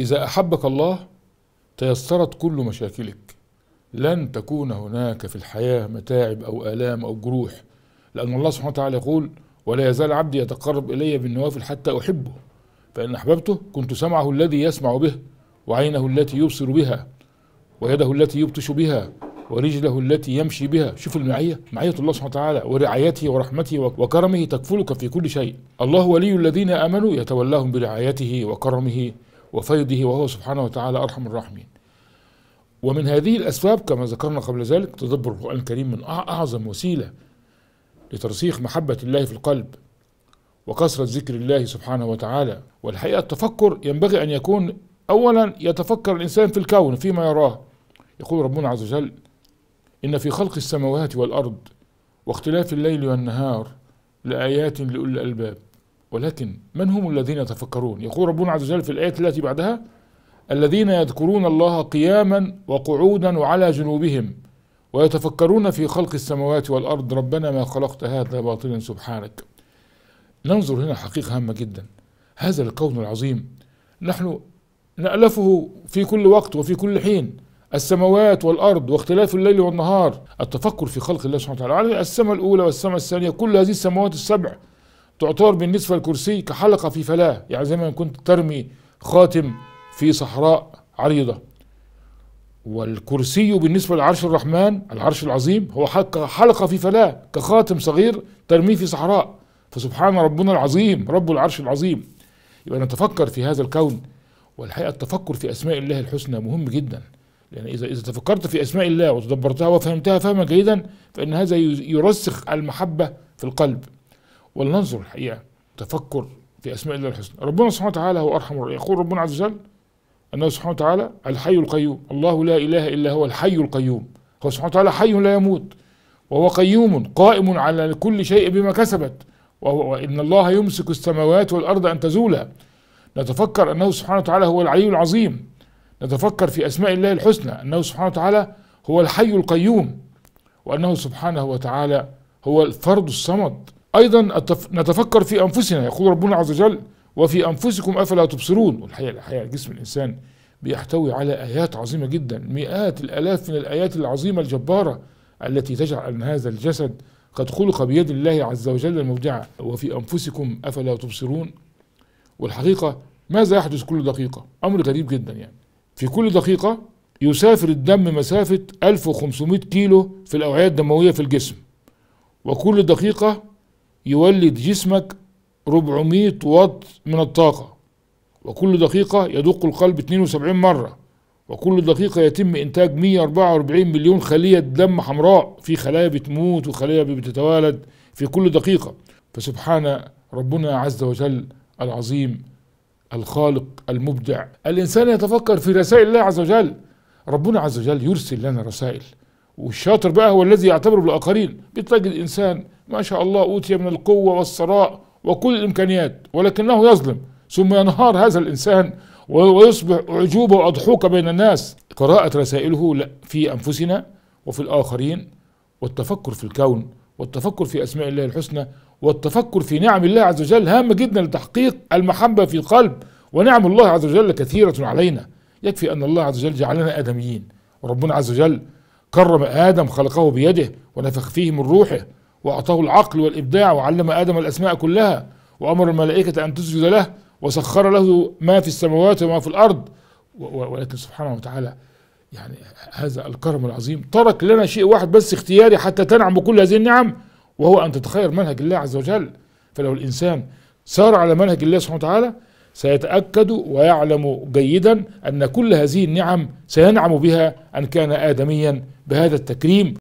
إذا أحبك الله تيسرت كل مشاكلك لن تكون هناك في الحياة متاعب أو آلام أو جروح لأن الله سبحانه وتعالى يقول ولا يزال عبدي يتقرب إلي بالنوافل حتى أحبه فإن أحببته كنت سمعه الذي يسمع به وعينه التي يبصر بها ويده التي يبطش بها ورجله التي يمشي بها شوف المعية معية الله سبحانه وتعالى ورعايته ورحمته وكرمه تكفلك في كل شيء الله ولي الذين آمنوا يتولاهم برعايته وكرمه وفيضه وهو سبحانه وتعالى أرحم الراحمين ومن هذه الأسباب كما ذكرنا قبل ذلك تدبر القرآن الكريم من أعظم وسيلة لترسيخ محبة الله في القلب وكثرة ذكر الله سبحانه وتعالى والحقيقة التفكر ينبغي أن يكون أولا يتفكر الإنسان في الكون فيما يراه يقول ربنا عز وجل إن في خلق السماوات والأرض واختلاف الليل والنهار لآيات لأولي الألباب ولكن من هم الذين يتفكرون يقول ربنا عز وجل في الآية التي بعدها الذين يذكرون الله قياما وقعودا وعلى جنوبهم ويتفكرون في خلق السماوات والأرض ربنا ما خلقت هذا باطلا سبحانك ننظر هنا حقيقة هامة جدا هذا الكون العظيم نحن نألفه في كل وقت وفي كل حين السماوات والأرض واختلاف الليل والنهار التفكر في خلق الله سبحانه وتعالى السماء الأولى والسماء الثانية كل هذه السماوات السبع تعتبر بالنسبة للكرسي كحلقة في فلاة يعني زي ما كنت ترمي خاتم في صحراء عريضة والكرسي بالنسبة لعرش الرحمن العرش العظيم هو حلقة في فلاة كخاتم صغير ترميه في صحراء فسبحان ربنا العظيم رب العرش العظيم يبقى نتفكر في هذا الكون والحقيقة التفكر في أسماء الله الحسنى مهم جدا لأن إذا إذا تفكرت في أسماء الله وتدبرتها وفهمتها فهما جيدا فإن هذا يرسخ المحبة في القلب ولننظر الحقيقة تفكر في أسماء الله الحسنى ربنا سبحانه وتعالى هو أرحم الراحمين يقول ربنا عز وجل أنه سبحانه وتعالى الحي القيوم الله لا إله إلا هو الحي القيوم هو سبحانه وتعالى حي لا يموت وهو قيوم قائم على كل شيء بما كسبت وإن الله يمسك السماوات والأرض أن تزولا نتفكر أنه سبحانه وتعالى هو العلي العظيم نتفكر في أسماء الله الحسنى أنه سبحانه وتعالى هو الحي القيوم وأنه سبحانه وتعالى هو الفرد الصمد أيضا نتفكر في أنفسنا يقول ربنا عز وجل وفي أنفسكم أفلا تبصرون والحقيقة الحقيقة جسم الإنسان بيحتوي على آيات عظيمة جدا مئات الآلاف من الآيات العظيمة الجبارة التي تجعل أن هذا الجسد قد خلق بيد الله عز وجل المبدع وفي أنفسكم أفلا تبصرون والحقيقة ماذا يحدث كل دقيقة أمر غريب جدا يعني في كل دقيقة يسافر الدم مسافة 1500 كيلو في الأوعية الدموية في الجسم وكل دقيقة يولد جسمك 400 واط من الطاقة وكل دقيقة يدق القلب 72 مرة وكل دقيقة يتم إنتاج 144 مليون خلية دم حمراء في خلايا بتموت وخلايا بتتوالد في كل دقيقة فسبحان ربنا عز وجل العظيم الخالق المبدع الإنسان يتفكر في رسائل الله عز وجل ربنا عز وجل يرسل لنا رسائل والشاطر بقى هو الذي يعتبر بالآخرين بتلاقي الإنسان ما شاء الله أوتي من القوة والثراء وكل الإمكانيات ولكنه يظلم ثم ينهار هذا الإنسان ويصبح أعجوبة وأضحوكة بين الناس قراءة رسائله في أنفسنا وفي الآخرين والتفكر في الكون والتفكر في أسماء الله الحسنى والتفكر في نعم الله عز وجل هامة جدا لتحقيق المحبة في القلب ونعم الله عز وجل كثيرة علينا يكفي أن الله عز وجل جعلنا آدميين وربنا عز وجل كرم آدم خلقه بيده ونفخ فيه من روحه وأعطاه العقل والإبداع وعلم آدم الأسماء كلها وأمر الملائكة أن تسجد له وسخر له ما في السماوات وما في الأرض ولكن سبحانه وتعالى يعني هذا الكرم العظيم ترك لنا شيء واحد بس اختياري حتى تنعم بكل هذه النعم وهو أن تتخير منهج الله عز وجل فلو الإنسان سار على منهج الله سبحانه وتعالى سيتأكد ويعلم جيدا أن كل هذه النعم سينعم بها أن كان آدميا بهذا التكريم